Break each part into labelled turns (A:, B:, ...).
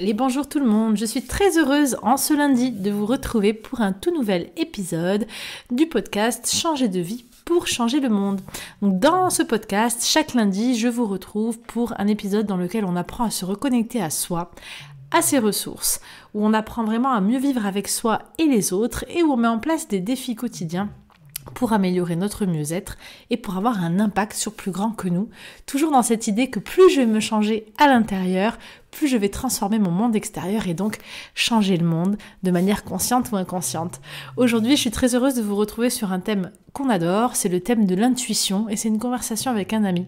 A: Les bonjour tout le monde, je suis très heureuse en ce lundi de vous retrouver pour un tout nouvel épisode du podcast Changer de vie pour changer le monde. dans ce podcast, chaque lundi, je vous retrouve pour un épisode dans lequel on apprend à se reconnecter à soi, à ses ressources, où on apprend vraiment à mieux vivre avec soi et les autres et où on met en place des défis quotidiens pour améliorer notre mieux-être et pour avoir un impact sur plus grand que nous, toujours dans cette idée que plus je vais me changer à l'intérieur, plus je vais transformer mon monde extérieur et donc changer le monde de manière consciente ou inconsciente. Aujourd'hui, je suis très heureuse de vous retrouver sur un thème qu'on adore, c'est le thème de l'intuition et c'est une conversation avec un ami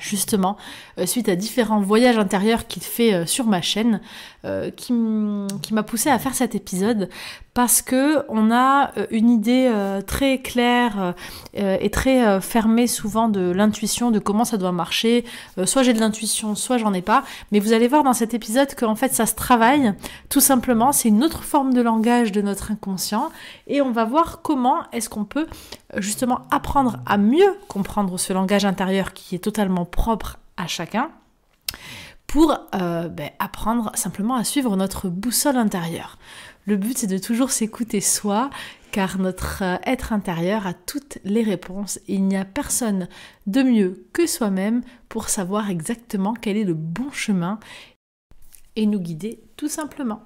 A: justement euh, suite à différents voyages intérieurs qu'il fait euh, sur ma chaîne euh, qui m'a poussé à faire cet épisode parce que on a euh, une idée euh, très claire euh, et très fermée souvent de l'intuition, de comment ça doit marcher. Soit j'ai de l'intuition, soit j'en ai pas. Mais vous allez voir dans cet épisode qu'en fait ça se travaille tout simplement. C'est une autre forme de langage de notre inconscient et on va voir comment est-ce qu'on peut justement apprendre à mieux comprendre ce langage intérieur qui est totalement propre à chacun pour ben, apprendre simplement à suivre notre boussole intérieure. Le but, c'est de toujours s'écouter soi, car notre euh, être intérieur a toutes les réponses. Et il n'y a personne de mieux que soi-même pour savoir exactement quel est le bon chemin et nous guider tout simplement.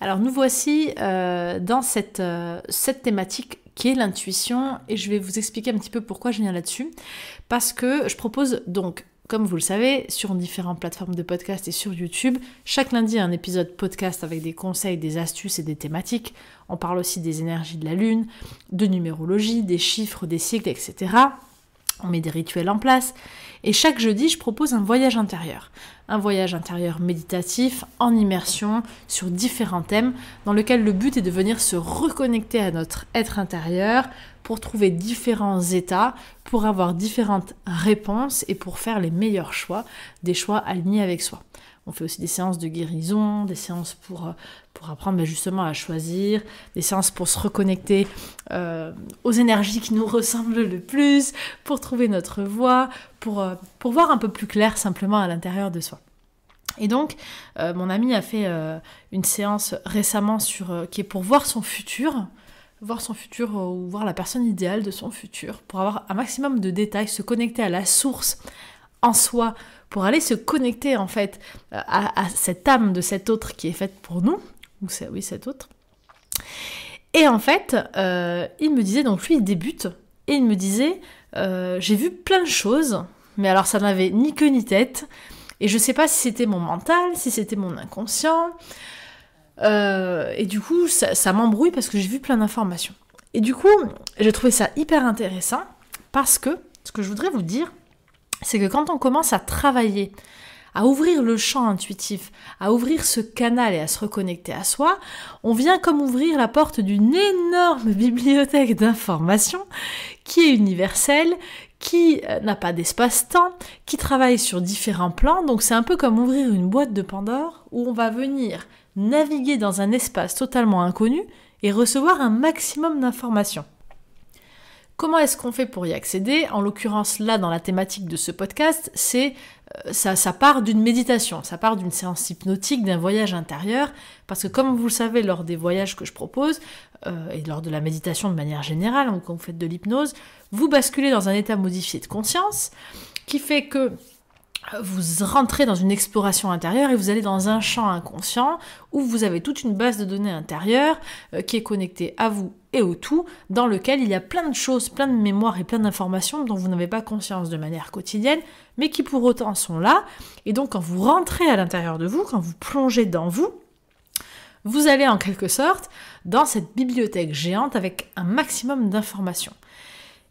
A: Alors nous voici euh, dans cette, euh, cette thématique qui est l'intuition et je vais vous expliquer un petit peu pourquoi je viens là-dessus. Parce que je propose donc comme vous le savez, sur différentes plateformes de podcast et sur YouTube. Chaque lundi, un épisode podcast avec des conseils, des astuces et des thématiques. On parle aussi des énergies de la Lune, de numérologie, des chiffres, des cycles, etc. On met des rituels en place. Et chaque jeudi, je propose un voyage intérieur. Un voyage intérieur méditatif, en immersion, sur différents thèmes, dans lequel le but est de venir se reconnecter à notre être intérieur, pour trouver différents états, pour avoir différentes réponses et pour faire les meilleurs choix, des choix alignés avec soi. On fait aussi des séances de guérison, des séances pour, euh, pour apprendre ben, justement à choisir, des séances pour se reconnecter euh, aux énergies qui nous ressemblent le plus, pour trouver notre voie, pour, euh, pour voir un peu plus clair simplement à l'intérieur de soi. Et donc, mon ami a fait une séance récemment sur, qui est pour voir son futur, voir son futur euh, ou voir la personne idéale de son futur, pour avoir un maximum de détails, se connecter à la source en soi, pour aller se connecter en fait euh, à, cette âme de cet autre qui est faite pour nous, ou c'est oui cet autre. Et en fait, euh, il me disait, donc lui il débute, et il me disait, j'ai vu plein de choses, mais alors ça n'avait ni queue ni tête, et je sais pas si c'était mon mental, si c'était mon inconscient, euh, et du coup, ça, ça m'embrouille parce que j'ai vu plein d'informations. Et du coup, j'ai trouvé ça hyper intéressant parce que ce que je voudrais vous dire, c'est que quand on commence à travailler, à ouvrir le champ intuitif, à ouvrir ce canal et à se reconnecter à soi, on vient comme ouvrir la porte d'une énorme bibliothèque d'informations qui est universelle, qui euh, n'a pas d'espace-temps, qui travaille sur différents plans. Donc c'est un peu comme ouvrir une boîte de Pandore où on va venir naviguer dans un espace totalement inconnu et recevoir un maximum d'informations. Comment est-ce qu'on fait pour y accéder En l'occurrence, là, dans la thématique de ce podcast, c'est euh, ça, part d'une méditation, ça part d'une séance hypnotique, d'un voyage intérieur, parce que comme vous le savez, lors des voyages que je propose, euh, et lors de la méditation de manière générale, quand vous faites de l'hypnose, vous basculez dans un état modifié de conscience, qui fait que vous rentrez dans une exploration intérieure et vous allez dans un champ inconscient où vous avez toute une base de données intérieure euh, qui est connectée à vous et au tout, dans lequel il y a plein de choses, plein de mémoires et plein d'informations dont vous n'avez pas conscience de manière quotidienne, mais qui pour autant sont là. Et donc quand vous rentrez à l'intérieur de vous, quand vous plongez dans vous, vous allez en quelque sorte dans cette bibliothèque géante avec un maximum d'informations.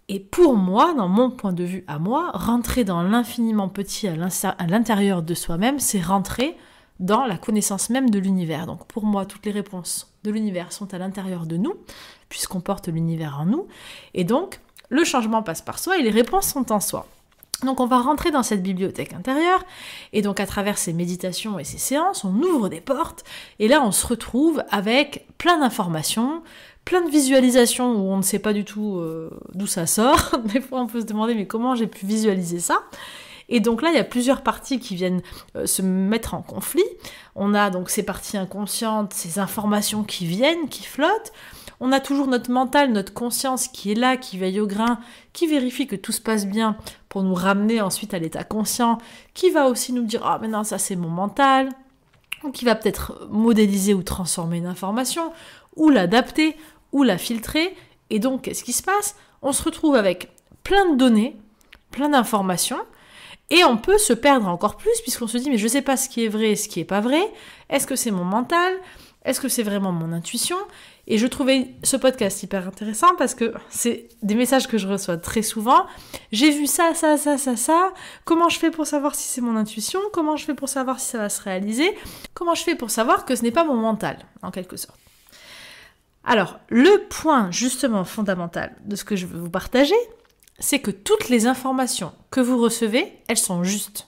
A: Et pour moi, dans mon point de vue à moi, rentrer dans l'infiniment petit à l'intérieur de soi-même, c'est rentrer dans la connaissance même de l'univers. Donc pour moi, toutes les réponses de l'univers sont à l'intérieur de nous, puisqu'on porte l'univers en nous. Et donc, le changement passe par soi et les réponses sont en soi. Donc on va rentrer dans cette bibliothèque intérieure et donc à travers ces méditations et ces séances, on ouvre des portes et là on se retrouve avec plein d'informations, plein de visualisations où on ne sait pas du tout euh, d'où ça sort. Des fois, on peut se demander mais comment j'ai pu visualiser ça et donc là, il y a plusieurs parties qui viennent euh, se mettre en conflit. On a donc ces parties inconscientes, ces informations qui viennent, qui flottent. On a toujours notre mental, notre conscience qui est là, qui veille au grain, qui vérifie que tout se passe bien pour nous ramener ensuite à l'état conscient, qui va aussi nous dire Ah, mais non, ça c'est mon mental, ou qui va peut-être modéliser ou transformer une information, ou l'adapter, ou la filtrer. Et donc, qu'est-ce qui se passe On se retrouve avec plein de données, plein d'informations, et on peut se perdre encore plus puisqu'on se dit mais je ne sais pas ce qui est vrai et ce qui est pas vrai. Est-ce que c'est mon mental Est-ce que c'est vraiment mon intuition Et je trouvais ce podcast hyper intéressant parce que c'est des messages que je reçois très souvent. J'ai vu ça, ça, ça, ça, ça. Comment je fais pour savoir si c'est mon intuition Comment je fais pour savoir si ça va se réaliser Comment je fais pour savoir que ce n'est pas mon mental en quelque sorte alors, le point justement fondamental de ce que je veux vous partager, c'est que toutes les informations que vous recevez, elles sont justes.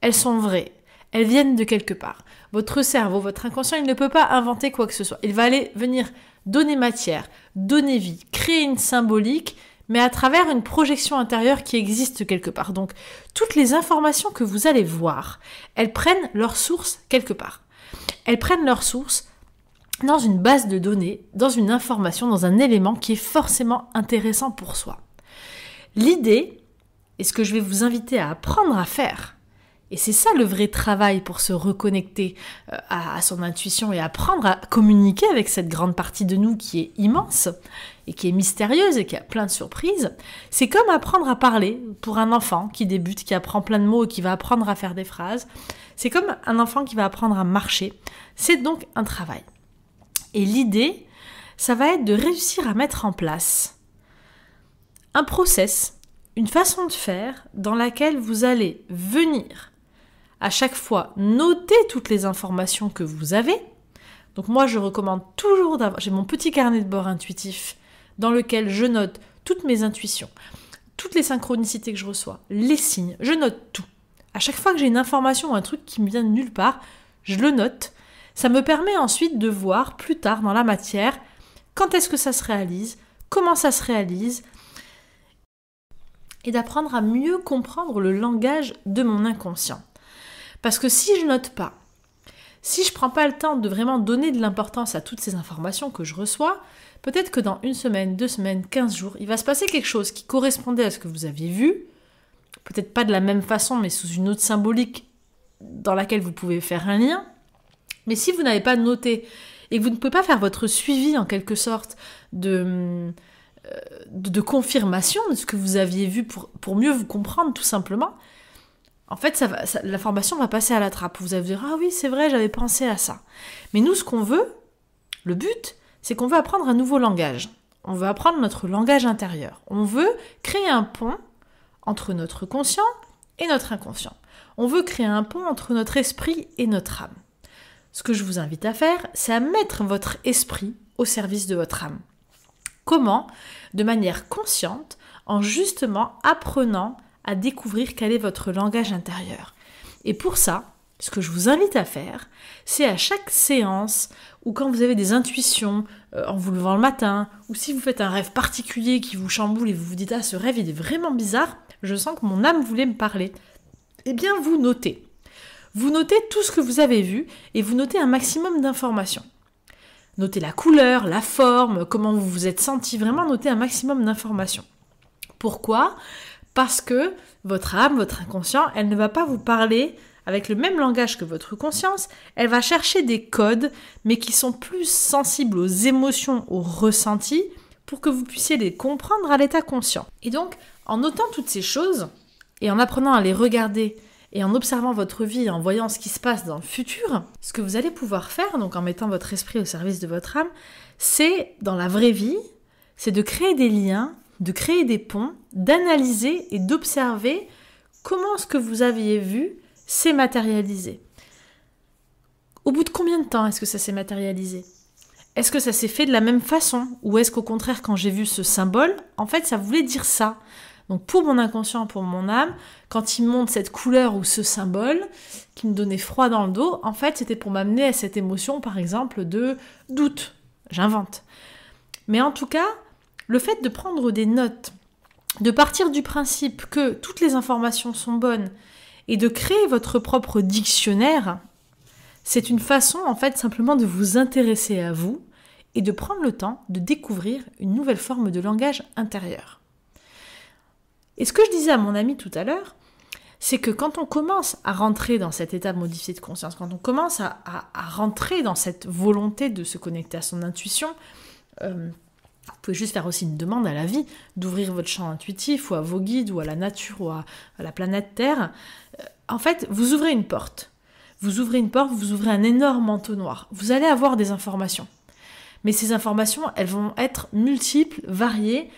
A: Elles sont vraies. Elles viennent de quelque part. Votre cerveau, votre inconscient, il ne peut pas inventer quoi que ce soit. Il va aller venir donner matière, donner vie, créer une symbolique, mais à travers une projection intérieure qui existe quelque part. Donc, toutes les informations que vous allez voir, elles prennent leur source quelque part. Elles prennent leur source dans une base de données, dans une information, dans un élément qui est forcément intéressant pour soi. L'idée, et ce que je vais vous inviter à apprendre à faire, et c'est ça le vrai travail pour se reconnecter euh, à, son intuition et apprendre à communiquer avec cette grande partie de nous qui est immense et qui est mystérieuse et qui a plein de surprises. C'est comme apprendre à parler pour un enfant qui débute, qui apprend plein de mots et qui va apprendre à faire des phrases. C'est comme un enfant qui va apprendre à marcher. C'est donc un travail. Et l'idée, ça va être de réussir à mettre en place un process, une façon de faire dans laquelle vous allez venir à chaque fois noter toutes les informations que vous avez. Donc moi, je recommande toujours d'avoir... J'ai mon petit carnet de bord intuitif dans lequel je note toutes mes intuitions, toutes les synchronicités que je reçois, les signes, je note tout. À chaque fois que j'ai une information ou un truc qui me vient de nulle part, je le note ça me permet ensuite de voir plus tard dans la matière quand est-ce que ça se réalise, comment ça se réalise, et d'apprendre à mieux comprendre le langage de mon inconscient. Parce que si je note pas, si je prends pas le temps de vraiment donner de l'importance à toutes ces informations que je reçois, peut-être que dans une semaine, deux semaines, quinze jours, il va se passer quelque chose qui correspondait à ce que vous aviez vu, peut-être pas de la même façon, mais sous une autre symbolique dans laquelle vous pouvez faire un lien, mais si vous n'avez pas noté et que vous ne pouvez pas faire votre suivi en quelque sorte de, euh, de, confirmation de ce que vous aviez vu pour, mieux vous comprendre tout simplement, en fait, ça va, la formation va passer à la trappe. Vous allez dire, ah oui, c'est vrai, j'avais pensé à ça. Mais nous, ce qu'on veut, le but, c'est qu'on veut apprendre un nouveau langage. On veut apprendre notre langage intérieur. On veut créer un pont entre notre conscient et notre inconscient. On veut créer un pont entre notre esprit et notre âme. Ce que je vous invite à faire, c'est à mettre votre esprit au service de votre âme. Comment De manière consciente, en justement apprenant à découvrir quel est votre langage intérieur. Et pour ça, ce que je vous invite à faire, c'est à chaque séance, ou quand vous avez des intuitions euh, en vous levant le matin, ou si vous faites un rêve particulier qui vous chamboule et vous vous dites Ah, ce rêve il est vraiment bizarre, je sens que mon âme voulait me parler. Eh bien, vous notez. Vous notez tout ce que vous avez vu et vous notez un maximum d'informations. Notez la couleur, la forme, comment vous vous êtes senti, vraiment notez un maximum d'informations. Pourquoi Parce que votre âme, votre inconscient, elle ne va pas vous parler avec le même langage que votre conscience, elle va chercher des codes, mais qui sont plus sensibles aux émotions, aux ressentis, pour que vous puissiez les comprendre à l'état conscient. Et donc, en notant toutes ces choses, et en apprenant à les regarder et en observant votre vie, en voyant ce qui se passe dans le futur, ce que vous allez pouvoir faire, donc en mettant votre esprit au service de votre âme, c'est, dans la vraie vie, c'est de créer des liens, de créer des ponts, d'analyser et d'observer comment ce que vous aviez vu s'est matérialisé. Au bout de combien de temps est-ce que ça s'est matérialisé Est-ce que ça s'est fait de la même façon Ou est-ce qu'au contraire, quand j'ai vu ce symbole, en fait, ça voulait dire ça donc pour mon inconscient, pour mon âme, quand il montre cette couleur ou ce symbole qui me donnait froid dans le dos, en fait c'était pour m'amener à cette émotion par exemple de doute. J'invente. Mais en tout cas, le fait de prendre des notes, de partir du principe que toutes les informations sont bonnes et de créer votre propre dictionnaire, c'est une façon en fait simplement de vous intéresser à vous et de prendre le temps de découvrir une nouvelle forme de langage intérieur. Et ce que je disais à mon ami tout à l'heure, c'est que quand on commence à rentrer dans cet état modifié de conscience, quand on commence à, rentrer dans cette volonté de se connecter à son intuition, euh, vous pouvez juste faire aussi une demande à la vie d'ouvrir votre champ intuitif ou à vos guides ou à la nature ou à, la planète Terre. Euh, en fait, vous ouvrez une porte. Vous ouvrez une porte, vous ouvrez un énorme entonnoir. Vous allez avoir des informations. Mais ces informations, elles vont être multiples, variées,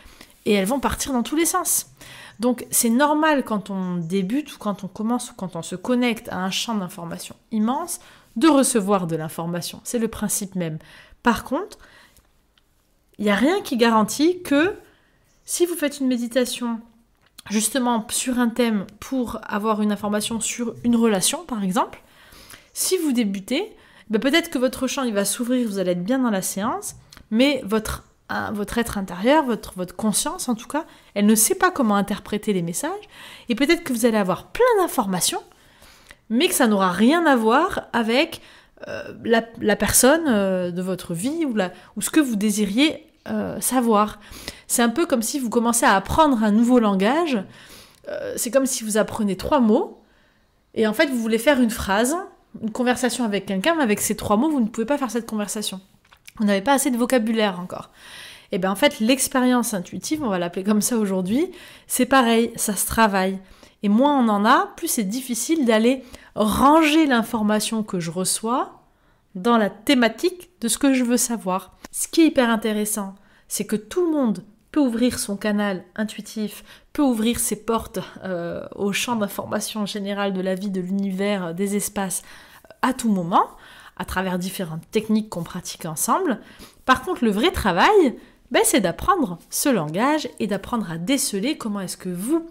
A: et elles vont partir dans tous les sens. Donc c'est normal quand on débute ou quand on commence ou quand on se connecte à un champ d'information immense de recevoir de l'information. C'est le principe même. Par contre, il n'y a rien qui garantit que si vous faites une méditation justement sur un thème pour avoir une information sur une relation par exemple, si vous débutez, ben, peut-être que votre champ il va s'ouvrir, vous allez être bien dans la séance, mais votre votre être intérieur, votre, conscience en tout cas, elle ne sait pas comment interpréter les messages, et peut-être que vous allez avoir plein d'informations, mais que ça n'aura rien à voir avec euh, la, personne euh, de votre vie ou, ce que vous désiriez euh, savoir. C'est un peu comme si vous commencez à apprendre un nouveau langage, c'est comme si vous apprenez trois mots, et en fait vous voulez faire une phrase, une conversation avec quelqu'un, mais avec ces trois mots, vous ne pouvez pas faire cette conversation. On n'avait pas assez de vocabulaire encore. Et eh bien en fait, l'expérience intuitive, on va l'appeler comme ça aujourd'hui, c'est pareil, ça se travaille. Et moins on en a, plus c'est difficile d'aller ranger l'information que je reçois dans la thématique de ce que je veux savoir. Ce qui est hyper intéressant, c'est que tout le monde peut ouvrir son canal intuitif, peut ouvrir ses portes euh, au champ d'information générale de la vie, de l'univers, euh, des espaces euh, à tout moment à travers différentes techniques qu'on pratique ensemble. Par contre, le vrai travail, ben, c'est d'apprendre ce langage et d'apprendre à déceler comment est-ce que vous,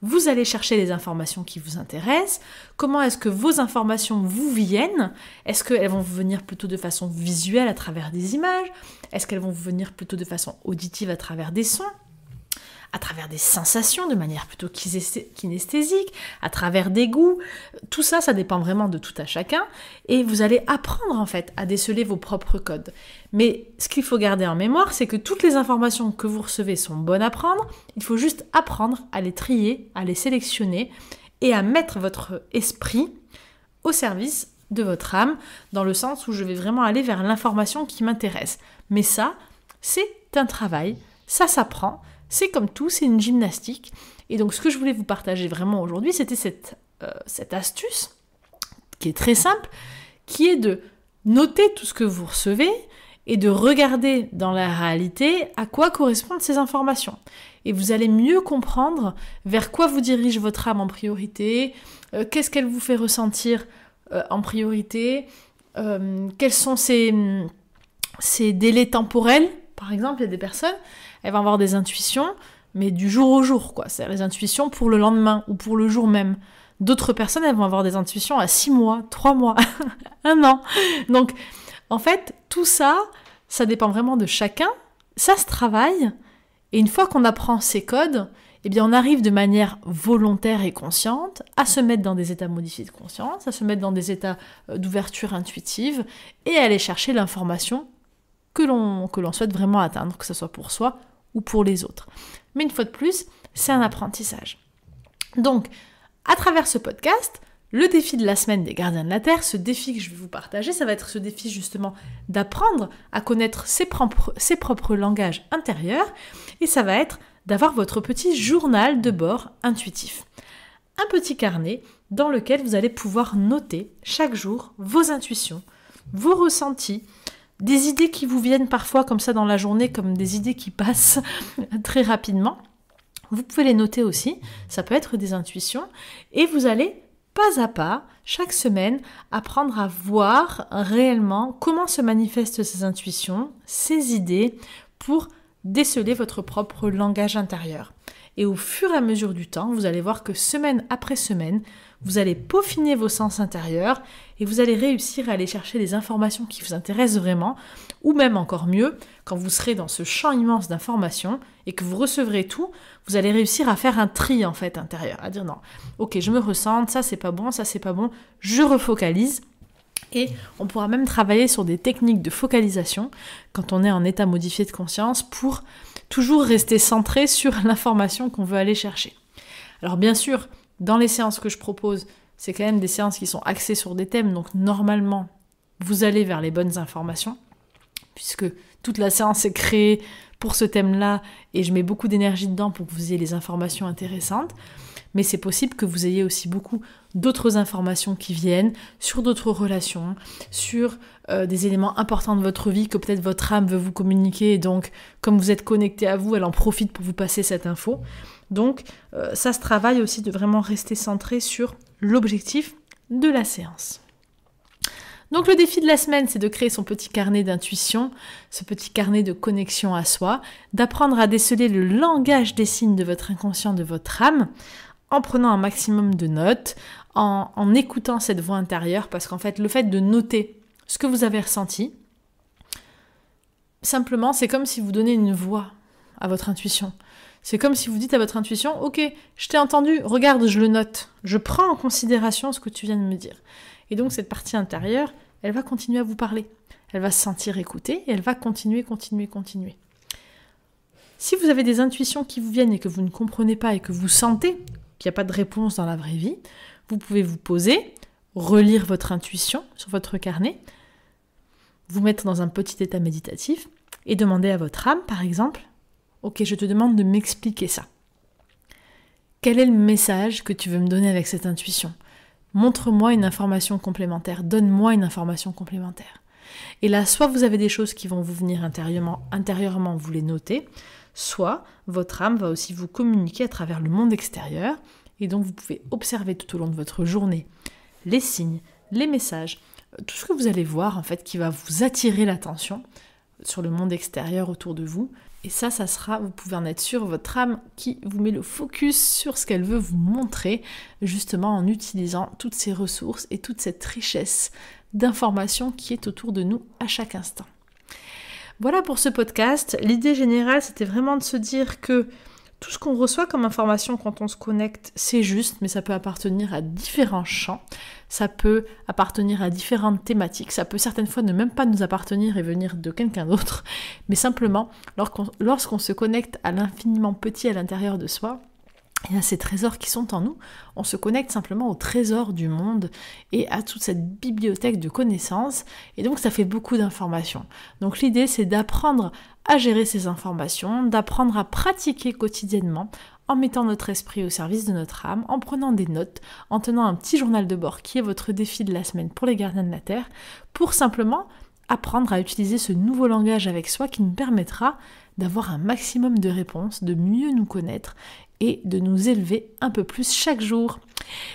A: vous allez chercher les informations qui vous intéressent, comment est-ce que vos informations vous viennent, est-ce qu'elles vont venir plutôt de façon visuelle à travers des images, est-ce qu'elles vont venir plutôt de façon auditive à travers des sons, à travers des sensations de manière plutôt kinesthésique, à travers des goûts. Tout ça, ça dépend vraiment de tout à chacun. Et vous allez apprendre en fait à déceler vos propres codes. Mais ce qu'il faut garder en mémoire, c'est que toutes les informations que vous recevez sont bonnes à prendre. Il faut juste apprendre à les trier, à les sélectionner et à mettre votre esprit au service de votre âme, dans le sens où je vais vraiment aller vers l'information qui m'intéresse. Mais ça, c'est un travail, ça s'apprend, c'est comme tout, c'est une gymnastique. Et donc ce que je voulais vous partager vraiment aujourd'hui, c'était euh, cette, astuce qui est très simple, qui est de noter tout ce que vous recevez et de regarder dans la réalité à quoi correspondent ces informations. Et vous allez mieux comprendre vers quoi vous dirige votre âme en priorité, euh, qu'est-ce qu'elle vous fait ressentir euh, en priorité, quels sont ces délais temporels par exemple, il y a des personnes, elles vont avoir des intuitions, mais du jour au jour, quoi. C'est les intuitions pour le lendemain ou pour le jour même. D'autres personnes, elles vont avoir des intuitions à six mois, trois mois, un an. Donc, en fait, tout ça, ça dépend vraiment de chacun. Ça se travaille. Et une fois qu'on apprend ces codes, eh bien, on arrive de manière volontaire et consciente à se mettre dans des états modifiés de conscience, à se mettre dans des états euh, d'ouverture intuitive et à aller chercher l'information que l'on, souhaite vraiment atteindre, que ce soit pour soi ou pour les autres. Mais une fois de plus, c'est un apprentissage. Donc, à travers ce podcast, le défi de la semaine des gardiens de la Terre, ce défi que je vais vous partager, ça va être ce défi justement d'apprendre à connaître ses propres, ses propres langages intérieurs et ça va être d'avoir votre petit journal de bord intuitif. Un petit carnet dans lequel vous allez pouvoir noter chaque jour vos intuitions, vos ressentis, des idées qui vous viennent parfois comme ça dans la journée, comme des idées qui passent très rapidement. Vous pouvez les noter aussi, ça peut être des intuitions, et vous allez pas à pas, chaque semaine, apprendre à voir réellement comment se manifestent ces intuitions, ces idées, pour déceler votre propre langage intérieur. Et au fur et à mesure du temps, vous allez voir que semaine après semaine, vous allez peaufiner vos sens intérieurs et vous allez réussir à aller chercher les informations qui vous intéressent vraiment, ou même encore mieux, quand vous serez dans ce champ immense d'informations et que vous recevrez tout, vous allez réussir à faire un tri en fait intérieur, à dire non, ok, je me ressens, ça c'est pas bon, ça c'est pas bon, je refocalise et on pourra même travailler sur des techniques de focalisation quand on est en état modifié de conscience pour toujours rester centré sur l'information qu'on veut aller chercher. Alors bien sûr, dans les séances que je propose, c'est quand même des séances qui sont axées sur des thèmes, donc normalement, vous allez vers les bonnes informations, puisque toute la séance est créée pour ce thème-là, et je mets beaucoup d'énergie dedans pour que vous ayez les informations intéressantes mais c'est possible que vous ayez aussi beaucoup d'autres informations qui viennent sur d'autres relations, sur euh, des éléments importants de votre vie que peut-être votre âme veut vous communiquer, et donc comme vous êtes connecté à vous, elle en profite pour vous passer cette info. Donc euh, ça se travaille aussi de vraiment rester centré sur l'objectif de la séance. Donc le défi de la semaine, c'est de créer son petit carnet d'intuition, ce petit carnet de connexion à soi, d'apprendre à déceler le langage des signes de votre inconscient, de votre âme, en prenant un maximum de notes, en, en écoutant cette voix intérieure, parce qu'en fait, le fait de noter ce que vous avez ressenti, simplement, c'est comme si vous donnez une voix à votre intuition. C'est comme si vous dites à votre intuition, ok, je t'ai entendu, regarde, je le note, je prends en considération ce que tu viens de me dire. Et donc cette partie intérieure, elle va continuer à vous parler, elle va se sentir écoutée, et elle va continuer, continuer, continuer. Si vous avez des intuitions qui vous viennent et que vous ne comprenez pas et que vous sentez qu'il n'y a pas de réponse dans la vraie vie, vous pouvez vous poser, relire votre intuition sur votre carnet, vous mettre dans un petit état méditatif et demander à votre âme, par exemple, Ok, je te demande de m'expliquer ça. Quel est le message que tu veux me donner avec cette intuition Montre-moi une information complémentaire, donne-moi une information complémentaire. Et là, soit vous avez des choses qui vont vous venir intérieurement, intérieurement vous les notez, soit votre âme va aussi vous communiquer à travers le monde extérieur, et donc vous pouvez observer tout au long de votre journée les signes, les messages, euh, tout ce que vous allez voir en fait qui va vous attirer l'attention sur le monde extérieur autour de vous. Et ça, ça sera, vous pouvez en être sûr, votre âme qui vous met le focus sur ce qu'elle veut vous montrer, justement en utilisant toutes ces ressources et toute cette richesse d'informations qui est autour de nous à chaque instant. Voilà pour ce podcast. L'idée générale, c'était vraiment de se dire que tout ce qu'on reçoit comme information quand on se connecte, c'est juste, mais ça peut appartenir à différents champs, ça peut appartenir à différentes thématiques, ça peut certaines fois ne même pas nous appartenir et venir de quelqu'un d'autre, mais simplement lorsqu'on se connecte à l'infiniment petit à l'intérieur de soi, y a ces trésors qui sont en nous, on se connecte simplement aux trésors du monde et à toute cette bibliothèque de connaissances, et donc ça fait beaucoup d'informations. Donc l'idée c'est d'apprendre à gérer ces informations, d'apprendre à pratiquer quotidiennement en mettant notre esprit au service de notre âme, en prenant des notes, en tenant un petit journal de bord qui est votre défi de la semaine pour les gardiens de la Terre, pour simplement apprendre à utiliser ce nouveau langage avec soi qui nous permettra d'avoir un maximum de réponses, de mieux nous connaître et de nous élever un peu plus chaque jour.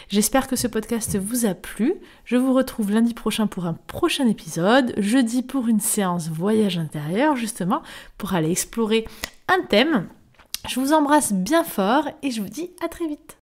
A: J'espère que ce podcast vous a plu. Je vous retrouve lundi prochain pour un prochain épisode, jeudi pour une séance voyage intérieur justement pour aller explorer un thème. Je vous embrasse bien fort et je vous dis à très vite.